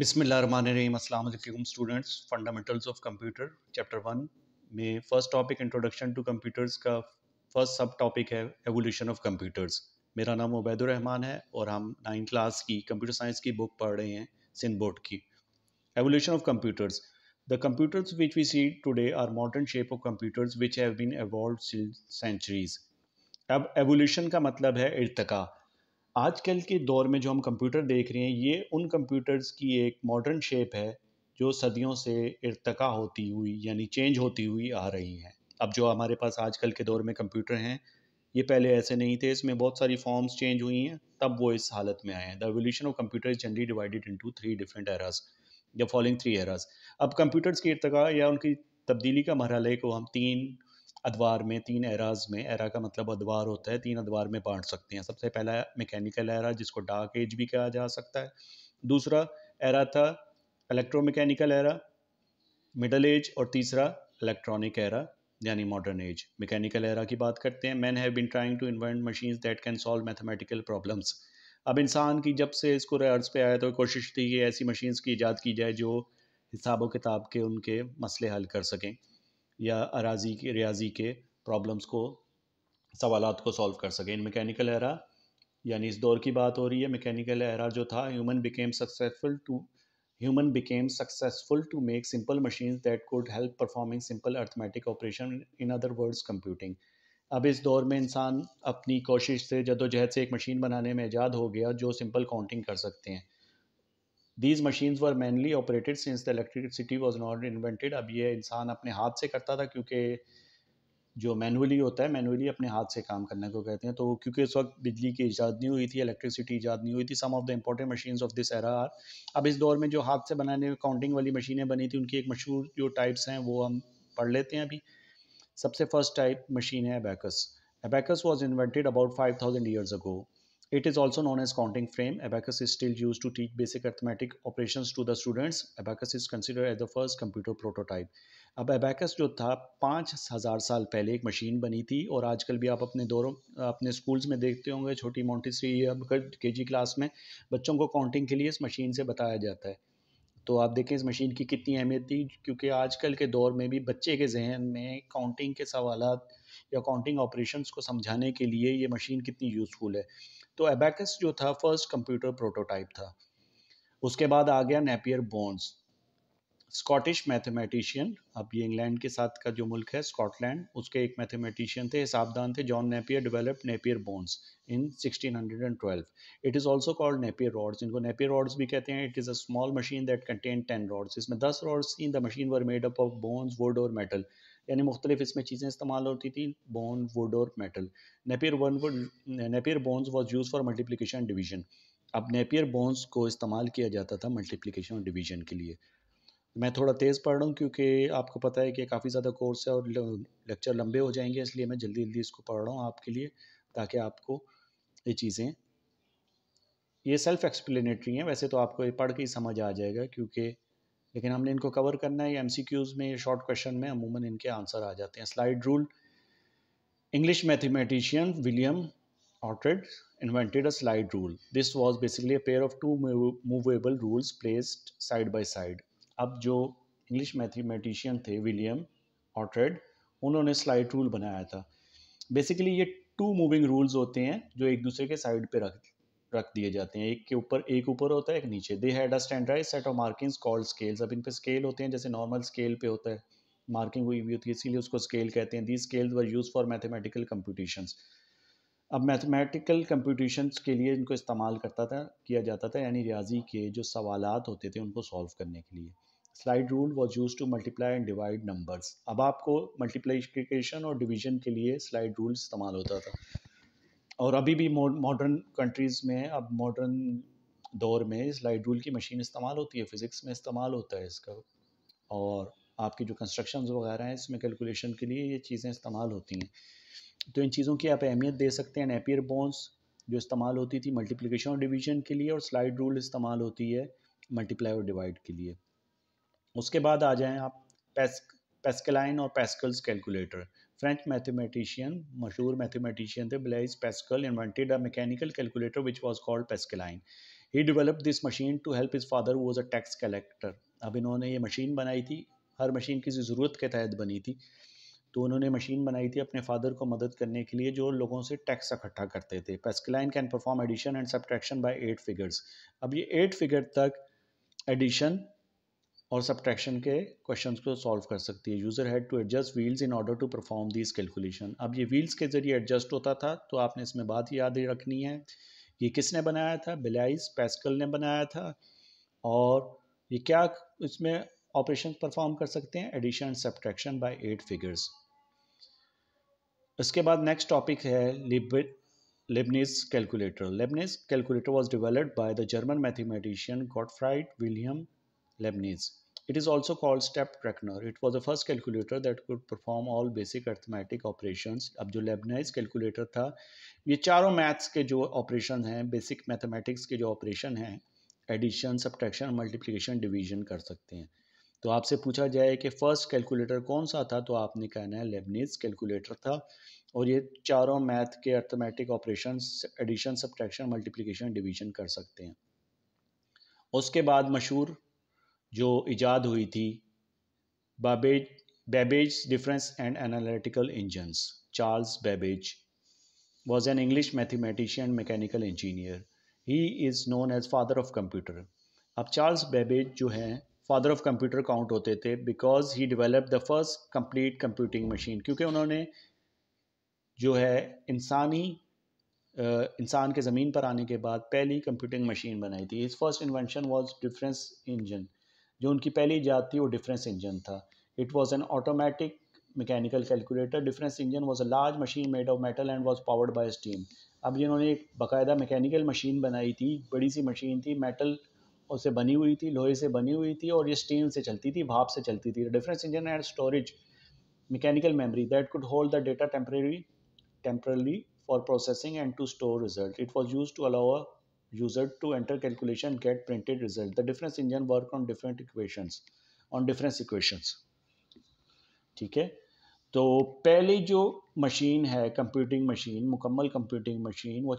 बिसमीम students fundamentals of computer chapter one में first topic introduction to computers का first sub topic है evolution of computers मेरा नाम उबैदुर रहमान है और हम नाइन्थ क्लास की कंप्यूटर साइंस की बुक पढ़ रहे हैं सिंध बोर्ड की evolution of computers the computers which we see today are modern shape of computers which have been evolve centuries अब एवोल्यूशन का मतलब है इरतका आजकल के दौर में जो हम कंप्यूटर देख रहे हैं ये उन कंप्यूटर्स की एक मॉडर्न शेप है जो सदियों से इर्तका होती हुई यानी चेंज होती हुई आ रही हैं अब जो हमारे पास आजकल के दौर में कंप्यूटर हैं ये पहले ऐसे नहीं थे इसमें बहुत सारी फॉर्म्स चेंज हुई हैं तब वो इस हालत में आए हैं the of computer is generally divided into three different eras the following three eras अब कंप्यूटर्स की इरतका या उनकी तब्दीली का मरहल को हम तीन अदवार में तीन एराज में एरा का मतलब अदवार होता है तीन अदवार में बांट सकते हैं सबसे पहला मैकेनिकल एरा जिसको डार्क एज भी कहा जा सकता है दूसरा एरा था इलेक्ट्रोमैकेनिकल एरा मिडल एज और तीसरा इलेक्ट्रॉनिक एरा यानी मॉडर्न एज मैकेनिकल एरा की बात करते हैं man have been trying to invent machines that can solve mathematical problems अब इंसान की जब से इसको अर्ज पे आया तो कोशिश थी कि ऐसी मशीन्स की ईजाद की जाए जो हिसाब किताब के उनके मसले हल कर सकें या अराजी के रियाजी के प्रॉब्लम्स को सवाल को सॉल्व कर सकें इन मैकेनिकल एरा यानी इस दौर की बात हो रही है मैकेनिकल एरा जो था human became successful to human became successful to make simple machine that could help performing simple arithmetic operation in other words computing अब इस दौर में इंसान अपनी कोशिश से जदोजहद से एक मशीन बनाने में ईजाद हो गया जो सिंपल काउंटिंग कर सकते हैं these machines were manually operated since the electricity was not invented अब ये इंसान अपने हाथ से करता था क्योंकि जो मैनुअली होता है मैनुअली अपने हाथ से काम करने को कहते हैं तो क्योंकि उस वक्त बिजली की इजाद नहीं हुई थी इलेक्ट्रिसिटी इजाद नहीं हुई थी some of the important machines of this era are अब इस दौर में जो हाथ से बनाने काउंटिंग वाली मशीनें बनी थी उनकी एक मशहूर जो टाइप्स हैं वो हम पढ़ लेते हैं अभी सबसे फर्स्ट टाइप मशीन है abacus abacus was invented about five thousand years ago It is also known as counting frame. Abacus is still used to teach basic arithmetic operations to the students. Abacus is considered as the first computer prototype. अब abacus जो था पाँच हज़ार साल पहले एक machine बनी थी और आजकल भी आप अपने दौरों अपने स्कूल्स में देखते होंगे छोटी मोन्टेसरी अब के जी क्लास में बच्चों को काउंटिंग के लिए इस मशीन से बताया जाता है तो आप देखें इस मशीन की कितनी अहमियत थी क्योंकि आजकल के दौर में भी बच्चे के जहन में काउंटिंग के सवाल या काउंटिंग ऑपरेशन को समझाने के लिए ये मशीन कितनी यूज़फुल है तो एबैकस जो था फर्स्ट कंप्यूटर प्रोटोटाइप था उसके बाद आ गया नेपियर बोन्स स्कॉटिश मैथमेटिशियन अब ये इंग्लैंड के साथ का जो मुल्क है स्कॉटलैंड उसके एक मैथमेटिशियन थे हिसाबदान थे John Napier developed Napier bones in 1612 it is also called Napier rods इनको नेपियर रॉड्स भी कहते हैं it is a small machine that contain ten rods इसमें दस rods in the machine were made up of bones wood और metal यानी मुख्तलिफ इसमें चीज़ें इस्तेमाल होती थी बोन वुड और metal Napier one wood Napier bones was use for multiplication division अब नेपियर बोन्स को इस्तेमाल किया जाता था मल्टीप्लिकेशन और डिवीजन के लिए मैं थोड़ा तेज़ पढ़ रहा हूँ क्योंकि आपको पता है कि काफ़ी ज़्यादा कोर्स है और लेक्चर लंबे हो जाएंगे इसलिए मैं जल्दी जल्दी इसको पढ़ रहा हूँ आपके लिए ताकि आपको ये चीज़ें ये सेल्फ़ एक्सप्लेनेटरी हैं वैसे तो आपको ये पढ़ के ही समझ आ जाएगा क्योंकि लेकिन हमने इनको कवर करना है एम में शॉर्ट क्वेश्चन में अमूमन इनके आंसर आ जाते हैं slide rule English mathematician William Ortred invented a slide rule this was basically a pair of two movable rules placed side by अब जो इंग्लिश मैथमेटिशियन थे विलियम ऑटरेड उन्होंने स्लाइड रूल बनाया था बेसिकली ये टू मूविंग रूल्स होते हैं जो एक दूसरे के साइड पे रख रख दिए जाते हैं एक के ऊपर एक ऊपर होता है एक नीचे they had a standardize set of markings called scales अब इन पे स्केल होते हैं जैसे नॉर्मल स्केल पे होता है मार्किंग हुई हुई होती है इसीलिए उसको स्केल कहते हैं the scales were use for mathematical computations अब मैथमेटिकल कंप्यूटेशन के लिए इनको इस्तेमाल करता था किया जाता था यानी रियाजी के जो सवालत होते थे उनको सॉल्व करने के लिए slide rule was use to multiply and divide numbers अब आपको मल्टीप्लीकेशन और डिवीजन के लिए स्लाइड रूल इस्तेमाल होता था और अभी भी मॉडर्न कंट्रीज़ में अब मॉडर्न दौर में स्लाइड रूल की मशीन इस्तेमाल होती है फ़िज़िक्स में इस्तेमाल होता है इसका और आपकी जो कंस्ट्रक्शन वगैरह हैं इसमें कैलकुलेशन के लिए ये चीज़ें इस्तेमाल होती हैं तो इन चीज़ों की आप अहमियत दे सकते हैं नेपियर बोन्स जो इस्तेमाल होती थी मल्टीप्लिकेशन और डिवीजन के लिए और स्लाइड रूल इस्तेमाल होती है मल्टीप्लाई और डिवाइड के लिए उसके बाद आ जाएँ आप पेस्क पेस्कलाइन और पेस्कल्स कैलकुलेटर फ्रेंच मैथेमेटिशियन मशहूर मैथमेटिशियन थे Blaise Pascal invented a mechanical calculator which was called Pascaline he develop this machine to help his father was a tax collector अब इन्होंने ये मशीन बनाई थी हर मशीन किसी ज़रूरत के तहत बनी थी तो उन्होंने मशीन बनाई थी अपने फादर को मदद करने के लिए जो लोगों से टैक्स इकट्ठा करते थे Pascaline can perform addition and subtraction by eight figures अब ये एट फिगर तक एडिशन और सब्ट्रैक्शन के क्वेश्चन को सॉल्व कर सकती है user had to adjust wheels in order to perform this calculation अब ये व्हील्स के ज़रिए एडजस्ट होता था तो आपने इसमें बात याद रखनी है ये किसने बनाया था बेलाइस पैस्कल ने बनाया था और ये क्या इसमें ऑपरेशन परफॉर्म कर सकते हैं addition subtraction by eight figures इसके बाद नेक्स्ट टॉपिक है लिबिट Leibniz calculator Leibniz calculator was developed by the German mathematician Gottfried William Leibniz. It is also called step reckoner. It was the first calculator that could perform all basic arithmetic operations. अब जो Leibniz calculator था ये चारों maths के जो operation हैं basic mathematics के जो operation हैं addition, subtraction, multiplication, division कर सकते हैं तो आपसे पूछा जाए कि फ़र्स्ट कैलकुलेटर कौन सा था तो आपने कहना है लेबनीज कैलकुलेटर था और ये चारों मैथ के arithmetic operation addition subtraction multiplication division कर सकते हैं उसके बाद मशहूर जो ईजाद हुई थी Babbage Babbage difference and analytical engines Charles Babbage was an English mathematician mechanical engineer he is known as father of computer अब चार्ल्स बेबेज जो हैं फादर ऑफ कंप्यूटर काउंट होते थे because he develop the first complete computing machine क्योंकि उन्होंने जो है इंसानी इंसान के ज़मीन पर आने के बाद पहली कंप्यूटिंग मशीन बनाई थी his first invention was difference engine जो उनकी पहली ईजाद थी वो डिफरेंस इंजन था it was an automatic mechanical calculator difference engine was a large machine made of metal and was powered by steam अब जिन्होंने एक बाकायदा मैकेनिकल मशीन बनाई थी बड़ी सी मशीन थी मेटल उससे बनी हुई थी लोहे से बनी हुई थी और ये स्टीम से चलती थी भाप से चलती थी difference engine and storage mechanical memory that could hold the data temporary temporarily for processing and to store result it was use to allow user to enter calculation get printed result. The difference engine work on different equations, on different equations. ठीक है तो पहले जो machine है computing machine मुकम्मल computing machine वो